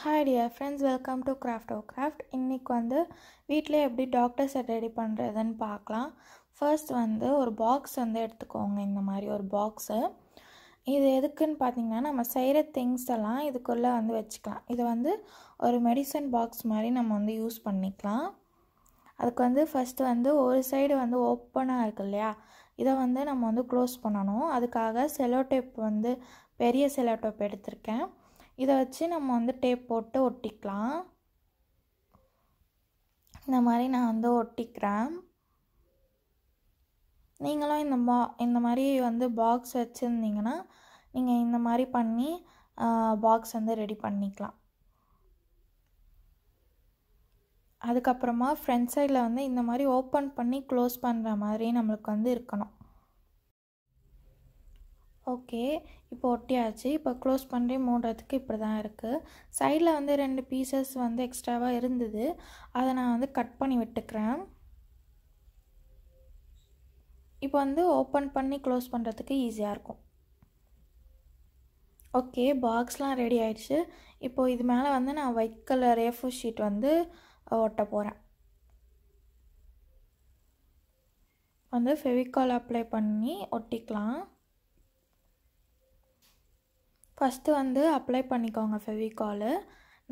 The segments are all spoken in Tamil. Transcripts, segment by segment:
hi dear friends welcome to craft O craft இன்றைக்கி வந்து வீட்டில் எப்படி டாக்டர் செட் ரெடி பண்ணுறதுன்னு பார்க்கலாம் ஃபர்ஸ்ட் வந்து ஒரு பாக்ஸ் வந்து எடுத்துக்கோங்க இந்த மாதிரி ஒரு பாக்ஸு இது எதுக்குன்னு பார்த்தீங்கன்னா நம்ம செய்கிற திங்ஸ் எல்லாம் இதுக்குள்ளே வந்து வச்சுக்கலாம் இது வந்து ஒரு மெடிசன் பாக்ஸ் மாதிரி நம்ம வந்து யூஸ் பண்ணிக்கலாம் அதுக்கு வந்து ஃபஸ்ட்டு வந்து ஒரு சைடு வந்து ஓப்பனாக இருக்கு இல்லையா இதை வந்து நம்ம வந்து க்ளோஸ் பண்ணணும் அதுக்காக செலோ டேப் வந்து பெரிய செலோ டேப் எடுத்திருக்கேன் இதை வச்சு நம்ம வந்து டேப் போட்டு ஒட்டிக்கலாம் இந்த மாதிரி நான் வந்து ஒட்டிக்கிறேன் நீங்களும் இந்த பா இந்த மாதிரி வந்து பாக்ஸ் வச்சுருந்தீங்கன்னா நீங்கள் இந்த மாதிரி பண்ணி பாக்ஸ் வந்து ரெடி பண்ணிக்கலாம் அதுக்கப்புறமா ஃப்ரண்ட் சைடில் வந்து இந்த மாதிரி ஓப்பன் பண்ணி க்ளோஸ் பண்ணுற மாதிரி நம்மளுக்கு வந்து இருக்கணும் ஓகே இப்போ ஒட்டியாச்சு இப்போ க்ளோஸ் பண்ணி மூடுறதுக்கு இப்படி தான் இருக்குது சைடில் வந்து ரெண்டு பீசஸ் வந்து எக்ஸ்ட்ராவாக இருந்தது அதை நான் வந்து கட் பண்ணி விட்டுக்கிறேன் இப்போ வந்து ஓப்பன் பண்ணி க்ளோஸ் பண்ணுறதுக்கு ஈஸியாக இருக்கும் ஓகே பாக்ஸ்லாம் ரெடி ஆயிடுச்சு இப்போது இது மேலே வந்து நான் ஒயிட் கலர் ஏஃபோ ஷீட் வந்து ஒட்ட போகிறேன் வந்து ஃபெவிகால் அப்ளை பண்ணி ஒட்டிக்கலாம் ஃபஸ்ட்டு வந்து அப்ளை பண்ணிக்கோங்க ஃபெவிகாலு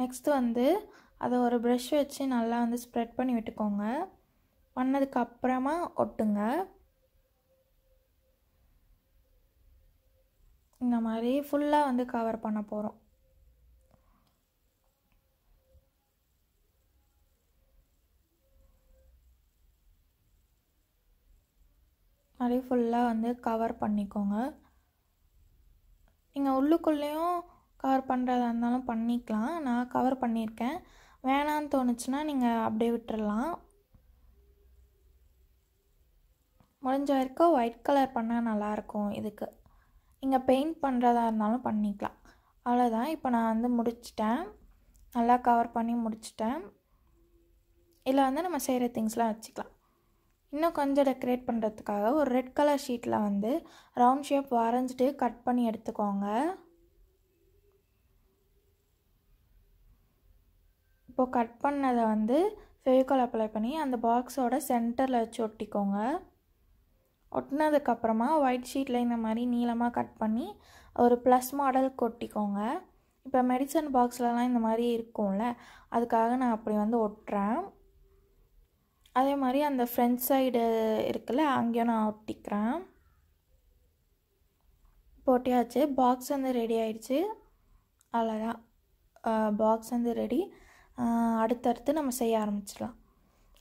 நெக்ஸ்ட்டு வந்து அதை ஒரு ப்ரெஷ் வச்சு நல்லா வந்து ஸ்ப்ரெட் பண்ணி விட்டுக்கோங்க பண்ணதுக்கப்புறமா ஒட்டுங்க இந்த மாதிரி ஃபுல்லாக வந்து கவர் பண்ண போகிறோம் மாதிரி ஃபுல்லாக வந்து கவர் பண்ணிக்கோங்க நீங்கள் உள்ளுக்குள்ளேயும் கவர் பண்ணுறதா இருந்தாலும் பண்ணிக்கலாம் நான் கவர் பண்ணியிருக்கேன் வேணான்னு தோணுச்சுன்னா நீங்கள் அப்படியே விட்டுடலாம் முடிஞ்ச வரைக்கும் ஒயிட் கலர் பண்ணால் நல்லாயிருக்கும் இதுக்கு நீங்கள் பெயிண்ட் பண்ணுறதா இருந்தாலும் பண்ணிக்கலாம் அவ்வளோதான் இப்போ நான் வந்து முடிச்சிட்டேன் நல்லா கவர் பண்ணி முடிச்சிட்டேன் இதில் வந்து நம்ம செய்கிற திங்ஸ்லாம் வச்சுக்கலாம் இன்னும் கொஞ்சம் டெக்கரேட் பண்ணுறதுக்காக ஒரு ரெட் கலர் ஷீட்டில் வந்து ரவுண்ட் ஷேப் வரைஞ்சிட்டு கட் பண்ணி எடுத்துக்கோங்க இப்போது கட் பண்ணதை வந்து ஃபெவிகால் அப்ளை பண்ணி அந்த பாக்ஸோட சென்டரில் வச்சு ஒட்டிக்கோங்க ஒட்டினதுக்கப்புறமா ஒயிட் ஷீட்டில் இந்த மாதிரி நீளமாக கட் பண்ணி ஒரு ப்ளஸ் மாடல் கொட்டிக்கோங்க இப்போ மெடிசன் பாக்ஸ்லலாம் இந்த மாதிரி இருக்கும்ல அதுக்காக நான் அப்படி வந்து ஒட்டுறேன் அதே மாதிரி அந்த ஃப்ரண்ட் சைடு இருக்குல்ல அங்கேயும் நான் ஒட்டிக்கிறேன் போட்டியாச்சு பாக்ஸ் வந்து ரெடி ஆயிடுச்சு அழகா பாக்ஸ் வந்து ரெடி அடுத்தடுத்து நம்ம செய்ய ஆரம்பிச்சிடலாம்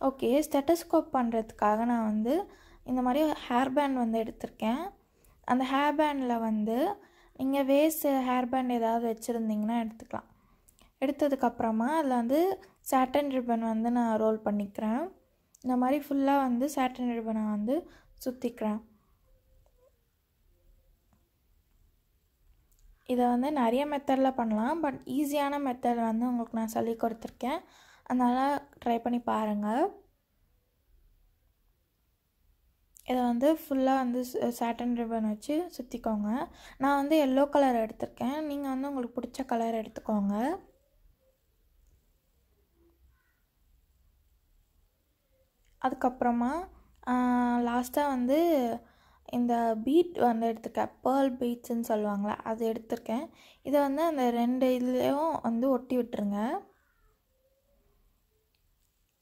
ஓகே ஸ்டெட்டஸ்கோப் பண்ணுறதுக்காக நான் வந்து இந்த மாதிரி ஹேர் பேண்ட் வந்து எடுத்திருக்கேன் அந்த ஹேர் பேண்டில் வந்து நீங்கள் வேஸ்ட் ஹேர் பேண்ட் ஏதாவது வச்சுருந்தீங்கன்னா எடுத்துக்கலாம் எடுத்ததுக்கப்புறமா அதில் வந்து சாட்டன் ரிப்பன் வந்து நான் ரோல் பண்ணிக்கிறேன் இந்த மாதிரி ஃபுல்லாக வந்து சேட்டன் ரிப்பனை வந்து சுற்றிக்கிறேன் இதை வந்து நிறைய மெத்தடில் பண்ணலாம் பட் ஈஸியான மெத்தட் வந்து உங்களுக்கு நான் சொல்லி கொடுத்துருக்கேன் அதனால் ட்ரை பண்ணி பாருங்கள் இதை வந்து ஃபுல்லாக வந்து சேட்டன் ரிப்பன் வச்சு சுற்றிக்கோங்க நான் வந்து எல்லோ கலர் எடுத்திருக்கேன் நீங்கள் வந்து உங்களுக்கு பிடிச்ச கலர் எடுத்துக்கோங்க அதுக்கப்புறமா லாஸ்ட்டாக வந்து இந்த பீட் வந்து எடுத்திருக்கேன் பேர்ல் பீட்ஸுன்னு சொல்லுவாங்களே அது எடுத்திருக்கேன் இதை வந்து அந்த ரெண்டு இதுலேயும் வந்து ஒட்டி விட்டுருங்க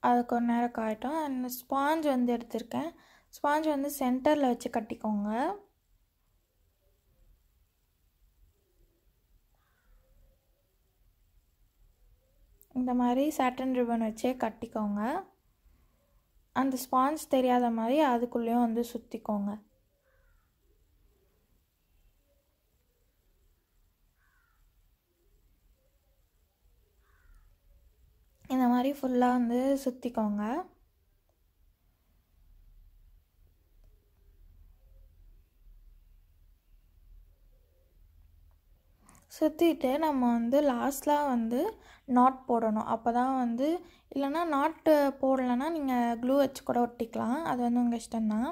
அது கொஞ்ச நேரம் காயிட்டோம் அண்ட் ஸ்பாஞ்ச் வந்து எடுத்திருக்கேன் ஸ்பாஞ்ச் வந்து சென்டரில் வச்சு கட்டிக்கோங்க இந்த மாதிரி சாட்டன் ரிப்பன் வச்சே கட்டிக்கோங்க அந்த ஸ்பான்ஸ் தெரியாத மாதிரி அதுக்குள்ளேயும் வந்து சுற்றிக்கோங்க இந்த மாதிரி ஃபுல்லாக வந்து சுற்றிக்கோங்க சுற்றிட்டு நம்ம வந்து லாஸ்ட்லாம் வந்து நாட் போடணும் அப்போ தான் வந்து இல்லைன்னா நாட்டு போடலைன்னா நீங்கள் க்ளூ வச்சு கூட ஒட்டிக்கலாம் அது வந்து உங்கள் இஷ்டம்தான்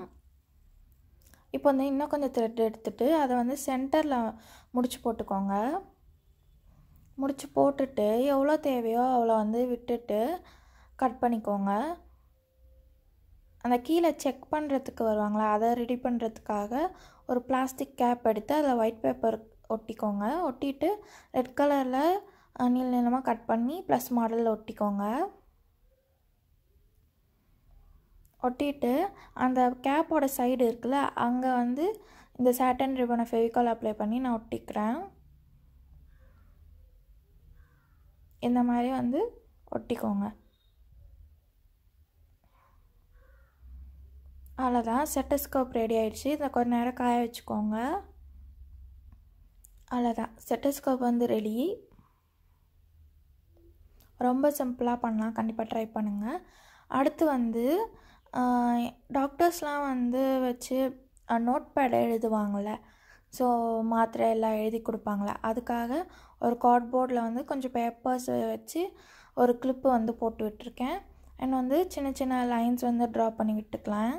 இப்போ வந்து இன்னும் கொஞ்சம் த்ரெட் எடுத்துகிட்டு அதை வந்து சென்டரில் முடிச்சு போட்டுக்கோங்க முடிச்சு போட்டுட்டு எவ்வளோ தேவையோ அவ்வளோ வந்து விட்டுட்டு கட் பண்ணிக்கோங்க அந்த கீழே செக் பண்ணுறதுக்கு வருவாங்களா அதை ரெடி பண்ணுறதுக்காக ஒரு பிளாஸ்டிக் கேப் எடுத்து அதில் ஒயிட் பேப்பர் ஒட்டிக்கோங்க ஒட்டிட்டு ரெட் கலரில் நீள நீளமாக கட் பண்ணி ப்ளஸ் மாடலில் ஒட்டிக்கோங்க ஒட்டிட்டு அந்த கேப்போட சைடு இருக்குல்ல அங்கே வந்து இந்த சேட்டன் ரிப்பனை ஃபெவிகால் அப்ளை பண்ணி நான் ஒட்டிக்கிறேன் இந்த மாதிரி வந்து ஒட்டிக்கோங்க அவ்வளோதான் செட்டஸ்கோப் ரெடி ஆகிடுச்சு இதை கொஞ்சம் நேரம் காய வச்சுக்கோங்க அவ்வளோதான் ஸ்டெட்டஸ்கோப் வந்து ரெடி ரொம்ப சிம்பிளாக பண்ணலாம் கண்டிப்பாக ட்ரை பண்ணுங்கள் அடுத்து வந்து டாக்டர்ஸ்லாம் வந்து வச்சு நோட் பேடை எழுதுவாங்கள ஸோ மாத்திரை எல்லாம் எழுதி கொடுப்பாங்கள அதுக்காக ஒரு கார்ட்போர்டில் வந்து கொஞ்சம் பேப்பர்ஸ் வச்சு ஒரு கிளிப்பு வந்து போட்டு விட்டுருக்கேன் அண்ட் வந்து சின்ன சின்ன லைன்ஸ் வந்து ட்ரா பண்ணி விட்டுக்கலாம்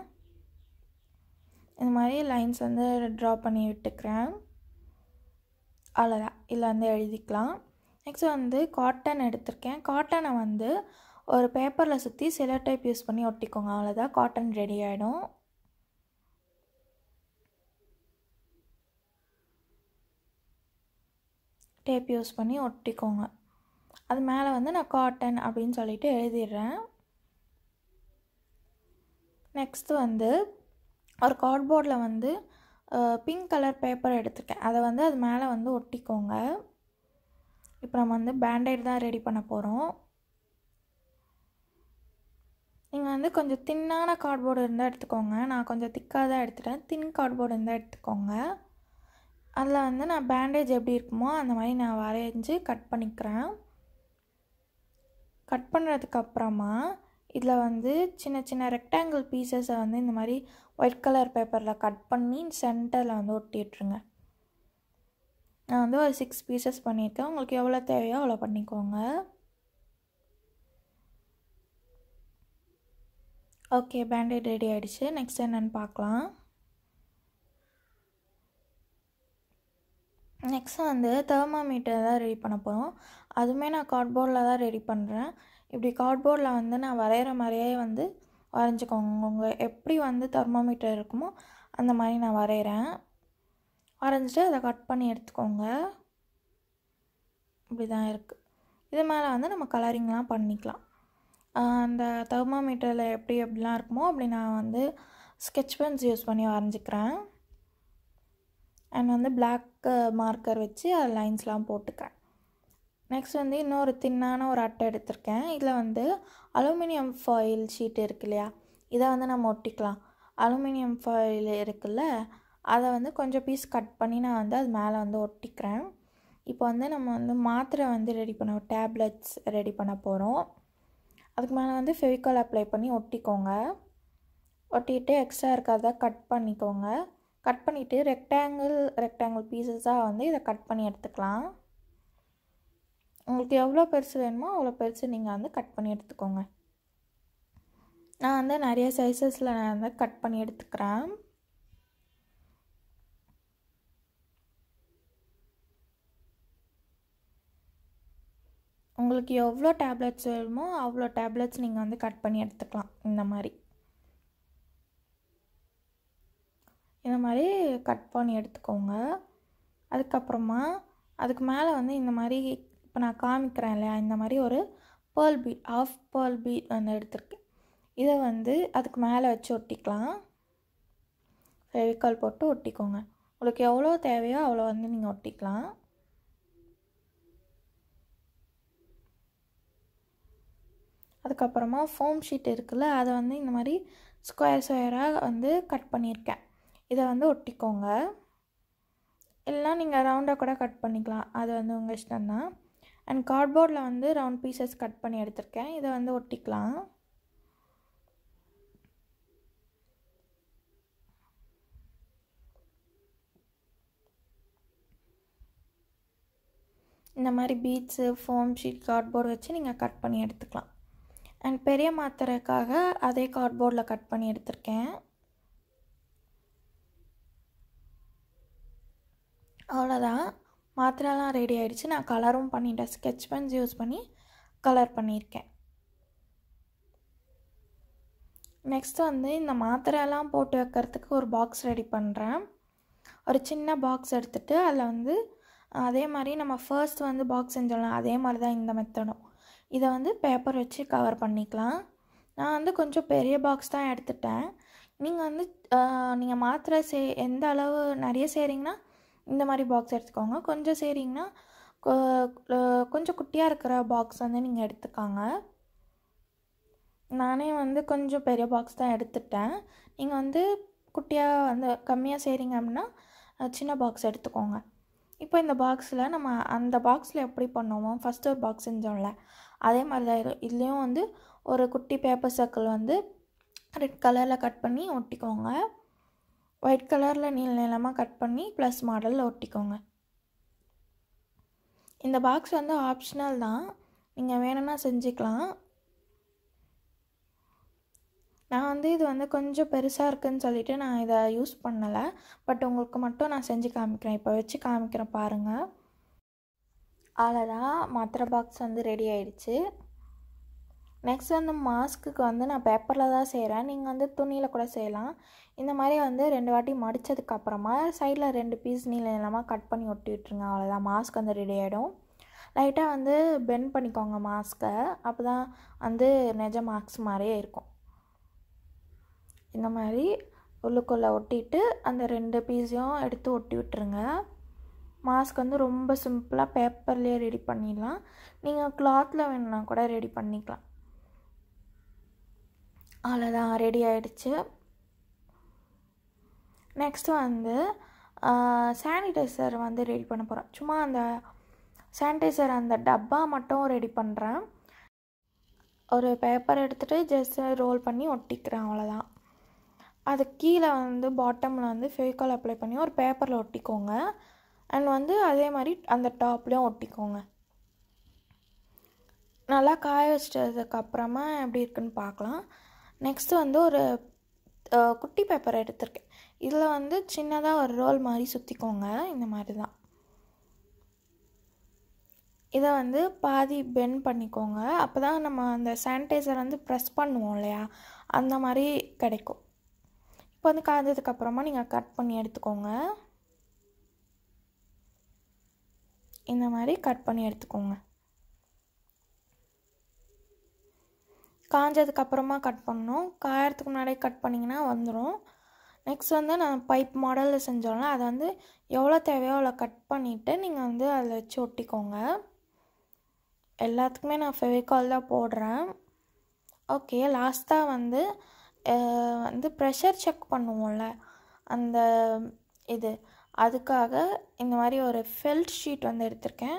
இந்த மாதிரி லைன்ஸ் வந்து ட்ரா பண்ணி விட்டுக்கிறேன் அவ்வளோதான் வந்து எழுதிக்கலாம் நெக்ஸ்ட் வந்து காட்டன் எடுத்திருக்கேன் காட்டனை வந்து ஒரு பேப்பரில் சுற்றி சில டைப் யூஸ் பண்ணி ஒட்டிக்கோங்க அவ்வளோதான் காட்டன் ரெடி ஆகிடும் டேப் யூஸ் பண்ணி ஒட்டிக்கோங்க அது மேலே வந்து நான் காட்டன் அப்படின்னு சொல்லிட்டு எழுதிடுறேன் நெக்ஸ்ட்டு வந்து ஒரு கார்ட்போர்டில் வந்து பிங்க் கலர் பேப்பர் எடுத்திருக்கேன் அதை வந்து அது மேலே வந்து ஒட்டிக்கோங்க இப்போ நம்ம வந்து பேண்டைட் தான் ரெடி பண்ண போகிறோம் நீங்கள் வந்து கொஞ்சம் தின்னான கார்ட்போர்டு இருந்தால் எடுத்துக்கோங்க நான் கொஞ்சம் திக்காக தான் எடுத்துட்டேன் தின் கார்ட்போர்டு இருந்தால் எடுத்துக்கோங்க அதில் வந்து நான் பேண்டேஜ் எப்படி இருக்குமோ அந்த மாதிரி நான் வரைஞ்சி கட் பண்ணிக்கிறேன் கட் பண்ணுறதுக்கப்புறமா இதில் வந்து சின்ன சின்ன ரெக்டாங்கிள் பீசஸை வந்து இந்த மாதிரி ஒயிட் கலர் பேப்பரில் கட் பண்ணி சென்டரில் வந்து ஒட்டிட்டுருங்க நான் வந்து ஒரு சிக்ஸ் பீசஸ் பண்ணியிருக்கேன் உங்களுக்கு எவ்வளோ தேவையோ அவ்வளோ பண்ணிக்கோங்க ஓகே பேண்டேட் ரெடி ஆகிடுச்சு நெக்ஸ்ட் என்னென்னு பார்க்கலாம் நெக்ஸ்ட் வந்து தெர்மாமீட்டர் தான் ரெடி பண்ண போகிறோம் அதுவுமே நான் கார்ட்போர்டில் தான் ரெடி பண்ணுறேன் இப்படி கார்ட்போர்டில் வந்து நான் வரைகிற மாதிரியே வந்து வரைஞ்சிக்கோங்க உங்கள் எப்படி வந்து தெர்மோமீட்டர் இருக்குமோ அந்த மாதிரி நான் வரைகிறேன் வரைஞ்சிட்டு அதை கட் பண்ணி எடுத்துக்கோங்க இப்படி தான் இருக்குது இது மேலே வந்து நம்ம கலரிங்லாம் பண்ணிக்கலாம் அந்த தெர்மோமீட்டரில் எப்படி எப்படிலாம் இருக்குமோ அப்படி நான் வந்து ஸ்கெட்ச் பென்ஸ் யூஸ் பண்ணி வரைஞ்சிக்கிறேன் அண்ட் வந்து பிளாக் மார்க்கர் வச்சு அது லைன்ஸ்லாம் போட்டுக்கிறேன் நெக்ஸ்ட் வந்து இன்னொரு தின்னான ஒரு அட்டை எடுத்திருக்கேன் இதில் வந்து அலுமினியம் ஃபாயில் ஷீட் இருக்கு இல்லையா இதை வந்து நம்ம ஒட்டிக்கலாம் அலுமினியம் ஃபாயில் இருக்குல்ல அதை வந்து கொஞ்சம் பீஸ் கட் பண்ணி நான் வந்து அது மேலே வந்து ஒட்டிக்கிறேன் இப்போ வந்து நம்ம வந்து மாத்திரை வந்து ரெடி பண்ண டேப்லெட்ஸ் ரெடி பண்ண போகிறோம் அதுக்கு மேலே வந்து ஃபெவிகால் அப்ளை பண்ணி ஒட்டிக்கோங்க ஒட்டிட்டு எக்ஸ்ட்ரா இருக்கிறத கட் பண்ணிக்கோங்க கட் பண்ணிவிட்டு ரெக்டாங்கிள் ரெக்டாங்கிள் பீசஸாக வந்து இதை கட் பண்ணி எடுத்துக்கலாம் உங்களுக்கு எவ்வளோ பெருசு வேணுமோ அவ்வளோ பெருசு நீங்கள் வந்து கட் பண்ணி எடுத்துக்கோங்க நான் வந்து நிறைய சைஸஸில் நான் வந்து கட் பண்ணி எடுத்துக்கிறேன் உங்களுக்கு எவ்வளோ டேப்லெட்ஸ் வேணுமோ அவ்வளோ டேப்லெட்ஸ் நீங்கள் வந்து கட் பண்ணி எடுத்துக்கலாம் இந்த மாதிரி இந்த மாதிரி கட் பண்ணி எடுத்துக்கோங்க அதுக்கப்புறமா அதுக்கு மேலே வந்து இந்த மாதிரி இப்போ நான் காமிக்கிறேன் இல்லையா இந்த மாதிரி ஒரு pearl bead of pearl bead வந்து எடுத்திருக்கேன் இதை வந்து அதுக்கு மேலே வச்சு ஒட்டிக்கலாம் ஃபெவிக்கால் போட்டு ஒட்டிக்கோங்க உங்களுக்கு எவ்வளோ தேவையோ அவ்வளோ வந்து நீங்கள் ஒட்டிக்கலாம் அதுக்கப்புறமா ஃபோம் ஷீட் இருக்குல்ல அதை வந்து இந்த மாதிரி ஸ்கொயர் ஸ்கொயராக வந்து கட் பண்ணியிருக்கேன் இதை வந்து ஒட்டிக்கோங்க இல்லைனா நீங்கள் ரவுண்டாக கூட கட் பண்ணிக்கலாம் அது வந்து உங்கள் இஷ்டம்தான் அண்ட் கார்ட்போர்டில் வந்து ரவுண்ட் பீசஸ் கட் பண்ணி எடுத்திருக்கேன் இதை வந்து ஒட்டிக்கலாம் இந்த மாதிரி பீட்ஸு ஃபோம் ஷீட் கார்ட்போர்டு வச்சு நீங்கள் கட் பண்ணி எடுத்துக்கலாம் அண்ட் பெரிய மாத்திரைக்காக அதே கார்ட்போர்டில் கட் பண்ணி எடுத்திருக்கேன் அவ்வளோதான் மாத்திரைலாம் ரெடி ஆகிடுச்சு நான் கலரும் பண்ணிட்டேன் ஸ்கெட்ச் பென்ஸ் யூஸ் பண்ணி கலர் பண்ணியிருக்கேன் நெக்ஸ்ட் வந்து இந்த மாத்திரைலாம் போட்டு வைக்கிறதுக்கு ஒரு பாக்ஸ் ரெடி பண்ணுறேன் ஒரு சின்ன பாக்ஸ் எடுத்துகிட்டு அதில் வந்து அதே மாதிரி நம்ம ஃபர்ஸ்ட் வந்து பாக்ஸ் செஞ்சோம்லாம் அதே மாதிரி தான் இந்த மெத்தடும் இதை வந்து பேப்பர் வச்சு கவர் பண்ணிக்கலாம் நான் வந்து கொஞ்சம் பெரிய பாக்ஸ் தான் எடுத்துட்டேன் நீங்கள் வந்து நீங்கள் மாத்திரை சே எந்த அளவு நிறைய செய்கிறீங்கன்னா இந்த மாதிரி பாக்ஸ் எடுத்துக்கோங்க கொஞ்சம் சரிங்கன்னா கொஞ்சம் குட்டியாக இருக்கிற பாக்ஸ் வந்து நீங்கள் எடுத்துக்காங்க நானே வந்து கொஞ்சம் பெரிய பாக்ஸ் தான் எடுத்துட்டேன் நீங்கள் வந்து குட்டியாக வந்து கம்மியாக செய்கிறீங்க அப்படின்னா சின்ன பாக்ஸ் எடுத்துக்கோங்க இப்போ இந்த பாக்ஸில் நம்ம அந்த பாக்ஸில் எப்படி பண்ணுவோம் ஃபஸ்ட்டு ஒரு பாக்ஸ் செஞ்சோம்ல அதே மாதிரி தான் இதுலேயும் வந்து ஒரு குட்டி பேப்பர் சர்க்கிள் வந்து ரெட் கலரில் கட் பண்ணி ஒட்டிக்கோங்க ஒயிட் கலரில் நீள நீளமாக கட் பண்ணி ப்ளஸ் மாடலில் ஒட்டிக்கோங்க இந்த பாக்ஸ் வந்து ஆப்ஷனல் தான் நீங்கள் வேணும்னா செஞ்சுக்கலாம் நான் வந்து இது வந்து கொஞ்சம் பெருசாக இருக்குதுன்னு சொல்லிவிட்டு நான் இதை யூஸ் பண்ணலை பட் உங்களுக்கு மட்டும் நான் செஞ்சு காமிக்கிறேன் இப்போ வச்சு காமிக்கிறேன் பாருங்கள் அவ்வளோதான் மற்ற பாக்ஸ் வந்து ரெடி ஆயிடுச்சு நெக்ஸ்ட் வந்து மாஸ்க்குக்கு வந்து நான் பேப்பரில் தான் செய்கிறேன் நீங்கள் வந்து துணியில் கூட செய்யலாம் இந்த மாதிரி வந்து ரெண்டு வாட்டி மடித்ததுக்கப்புறமா சைடில் ரெண்டு பீஸ் நீள நீளமாக கட் பண்ணி ஒட்டி விட்டுருங்க அவ்வளோதான் மாஸ்க் வந்து ரெடி ஆகிடும் லைட்டாக வந்து பெண்ட் பண்ணிக்கோங்க மாஸ்க்கை அப்போ தான் வந்து நெஜ மாஸ்க் மாதிரியே இருக்கும் இந்த மாதிரி உள்ளுக்குள்ளே ஒட்டிட்டு அந்த ரெண்டு பீஸையும் எடுத்து ஒட்டி விட்டுருங்க மாஸ்க் வந்து ரொம்ப சிம்பிளாக பேப்பர்லேயே ரெடி பண்ணிடலாம் நீங்கள் கிளாத்தில் வேணுன்னா கூட ரெடி பண்ணிக்கலாம் அவ்வளோதான் ரெடி ஆகிடுச்சு நெக்ஸ்ட் வந்து சானிடைசர் வந்து ரெடி பண்ண போகிறேன் சும்மா அந்த சானிடைசர் அந்த டப்பா மட்டும் ரெடி பண்ணுறேன் ஒரு பேப்பர் எடுத்துகிட்டு ஜஸ்ட் ரோல் பண்ணி ஒட்டிக்கிறேன் அவ்வளோதான் அது கீழே வந்து பாட்டமில் வந்து ஃபேக்கால் அப்ளை பண்ணி ஒரு பேப்பரில் ஒட்டிக்கோங்க அண்ட் வந்து அதே மாதிரி அந்த டாப்லேயும் ஒட்டிக்கோங்க நல்லா காய வச்சிட்டதுக்கப்புறமா எப்படி இருக்குன்னு பார்க்கலாம் நெக்ஸ்ட்டு வந்து ஒரு குட்டி பேப்பர் எடுத்திருக்கேன் இதில் வந்து சின்னதாக ஒரு ரோல் மாதிரி சுற்றிக்கோங்க இந்த மாதிரி தான் இதை வந்து பாதி பென் பண்ணிக்கோங்க அப்போ தான் நம்ம அந்த சானிடைசர் வந்து ப்ரெஸ் பண்ணுவோம் இல்லையா அந்த மாதிரி கிடைக்கும் இப்போ வந்து காய்ஞ்சதுக்கப்புறமா நீங்கள் கட் பண்ணி எடுத்துக்கோங்க இந்த மாதிரி கட் பண்ணி எடுத்துக்கோங்க காஞ்சதுக்கப்புறமா கட் பண்ணணும் காயறதுக்கு முன்னாடியே கட் பண்ணிங்கன்னா வந்துடும் நெக்ஸ்ட் வந்து நான் பைப் மாடலில் செஞ்சோம்னா அதை வந்து எவ்வளோ தேவையோ அவ்வளோ கட் பண்ணிவிட்டு நீங்கள் வந்து அதில் வச்சு ஒட்டிக்கோங்க எல்லாத்துக்குமே நான் ஃபெவிகால் தான் போடுறேன் ஓகே லாஸ்ட்டாக வந்து வந்து ப்ரெஷர் செக் பண்ணுவோம்ல அந்த இது அதுக்காக இந்த மாதிரி ஒரு ஃபெல்ட் ஷீட் வந்து எடுத்திருக்கேன்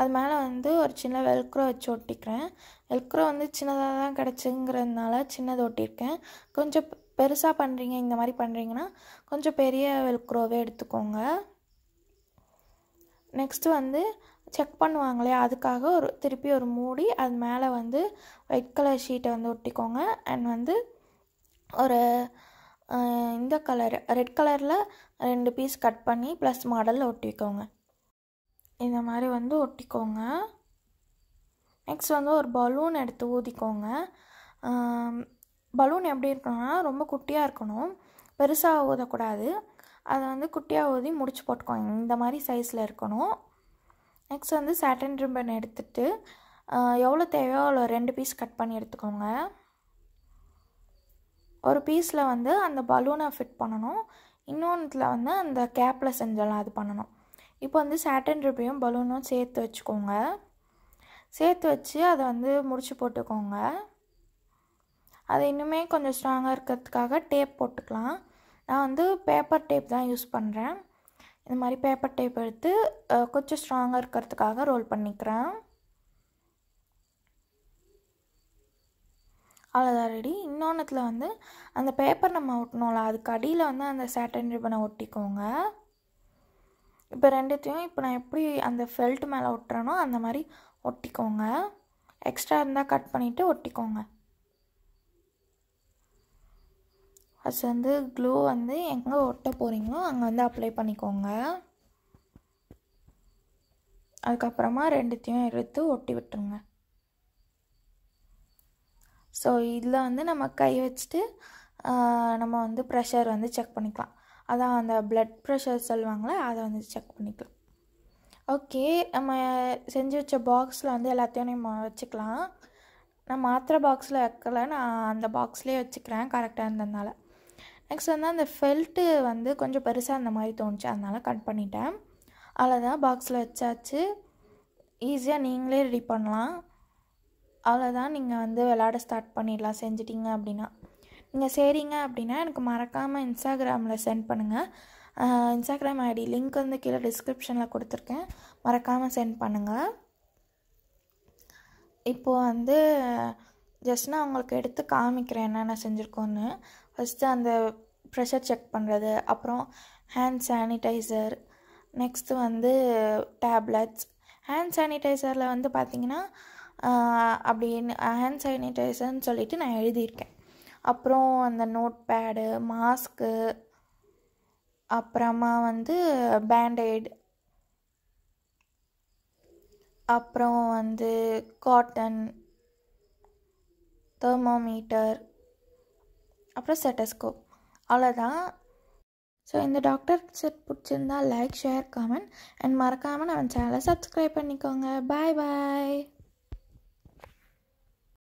அது மேலே வந்து ஒரு சின்ன வெல்க்ரோ வச்சு ஒட்டிக்கிறேன் வெல்க்ரோ வந்து சின்னதாக தான் கிடச்சிங்கிறதுனால சின்னது ஒட்டியிருக்கேன் கொஞ்சம் பெருசாக பண்ணுறீங்க இந்த மாதிரி பண்ணுறீங்கன்னா கொஞ்சம் பெரிய வெல்க்ரோவே எடுத்துக்கோங்க நெக்ஸ்ட்டு வந்து செக் பண்ணுவாங்களே அதுக்காக ஒரு திருப்பி ஒரு மூடி அது மேலே வந்து ஒயிட் கலர் ஷீட்டை வந்து ஒட்டிக்கோங்க அண்ட் வந்து ஒரு இந்த கலர் ரெட் கலரில் ரெண்டு பீஸ் கட் பண்ணி ப்ளஸ் மாடலில் ஒட்டிக்கோங்க இந்த மாதிரி வந்து ஒட்டிக்கோங்க நெக்ஸ்ட் வந்து ஒரு பலூன் எடுத்து ஊதிக்கோங்க பலூன் எப்படி இருக்கணும்னா ரொம்ப குட்டியாக இருக்கணும் பெருசாக ஊதக்கூடாது அதை வந்து குட்டியாக ஊதி முடிச்சு போட்டுக்கோங்க இந்த மாதிரி சைஸில் இருக்கணும் நெக்ஸ்ட் வந்து சாட்டன் ரிம்பன் எடுத்துட்டு எவ்வளோ தேவையோ அவ்வளோ ரெண்டு பீஸ் கட் பண்ணி எடுத்துக்கோங்க ஒரு பீஸில் வந்து அந்த பலூனை ஃபிட் பண்ணணும் இன்னொன்றில் வந்து அந்த கேப்பில் செஞ்சலாம் அது பண்ணணும் இப்போ வந்து சாட்டன் ரிப்பையும் பலூனும் சேர்த்து வச்சுக்கோங்க சேர்த்து வச்சு அதை வந்து முடிச்சு போட்டுக்கோங்க அது இன்னுமே கொஞ்சம் ஸ்ட்ராங்காக இருக்கிறதுக்காக டேப் போட்டுக்கலாம் நான் வந்து பேப்பர் டேப் தான் யூஸ் பண்ணுறேன் இந்த மாதிரி பேப்பர் டேப் எடுத்து கொஞ்சம் ஸ்ட்ராங்காக இருக்கிறதுக்காக ரோல் பண்ணிக்கிறேன் அவ்வளோதான் ரெடி இன்னொன்றுத்தில் வந்து அந்த பேப்பர் நம்ம ஒட்டணும்ல அதுக்கு அடியில் வந்து அந்த சேட்டன் ரிப்பனை ஒட்டிக்கோங்க இப்போ ரெண்டுத்தையும் இப்போ நான் எப்படி அந்த ஃபெல்ட் மேலே ஒட்டுறேனோ அந்த மாதிரி ஒட்டிக்கோங்க எக்ஸ்ட்ரா இருந்தால் கட் பண்ணிவிட்டு ஒட்டிக்கோங்க ஃபஸ்ட் வந்து க்ளூ வந்து எங்கே ஒட்ட போகிறீங்களோ அங்கே வந்து அப்ளை பண்ணிக்கோங்க அதுக்கப்புறமா ரெண்டுத்தையும் எடுத்து ஒட்டி விட்டுருங்க ஸோ இதில் வந்து நம்ம கை வச்சுட்டு நம்ம வந்து ப்ரெஷர் வந்து செக் பண்ணிக்கலாம் அதான் அந்த ப்ளட் ப்ரெஷர் சொல்லுவாங்களே அதை வந்து செக் பண்ணிக்கலாம் ஓகே நம்ம செஞ்சு வச்ச பாக்ஸில் வந்து எல்லாத்தையும் நம்ம வச்சுக்கலாம் நான் மாத்திரை பாக்ஸில் வைக்கல நான் அந்த பாக்ஸ்லேயே வச்சுக்கிறேன் கரெக்டாக இருந்ததுனால நெக்ஸ்ட் வந்து அந்த ஃபெல்ட்டு வந்து கொஞ்சம் பெருசாக அந்த மாதிரி தோணுச்சு அதனால் கட் பண்ணிட்டேன் அவ்வளோதான் பாக்ஸில் வச்சாச்சு ஈஸியாக நீங்களே ரெடி பண்ணலாம் அவ்வளோதான் நீங்கள் வந்து விளாட ஸ்டார்ட் பண்ணிடலாம் செஞ்சிட்டிங்க அப்படின்னா நீங்கள் சரிங்க அப்படின்னா எனக்கு மறக்காமல் இன்ஸ்டாகிராமில் சென்ட் பண்ணுங்கள் இன்ஸ்டாகிராம் ஐடி லிங்க் வந்து கீழே டிஸ்கிரிப்ஷனில் கொடுத்துருக்கேன் மறக்காமல் சென்ட் பண்ணுங்கள் இப்போது வந்து ஜஸ்ட் நான் உங்களுக்கு எடுத்து காமிக்கிறேன் என்னென்ன செஞ்சுருக்கோன்னு ஃபஸ்ட்டு அந்த ப்ரெஷர் செக் பண்ணுறது அப்புறம் ஹேண்ட் சானிடைசர் நெக்ஸ்ட்டு வந்து டேப்லெட்ஸ் ஹேண்ட் சானிடைசரில் வந்து பார்த்திங்கன்னா அப்படின்னு ஹேண்ட் சானிடைசர்னு சொல்லிவிட்டு நான் எழுதியிருக்கேன் அப்புறம் அந்த நோட் பேடு மாஸ்க்கு அப்புறமா வந்து பேண்டேட் அப்புறம் வந்து காட்டன் தெர்மோமீட்டர் அப்புறம் செட்டஸ்கோப் அவ்வளோதான் ஸோ இந்த டாக்டர் செட் பிடிச்சிருந்தா லைக் ஷேர் காமன் அண்ட் மறக்காமல் நம்ம சேனலை சப்ஸ்கிரைப் பண்ணிக்கோங்க பாய் பாய்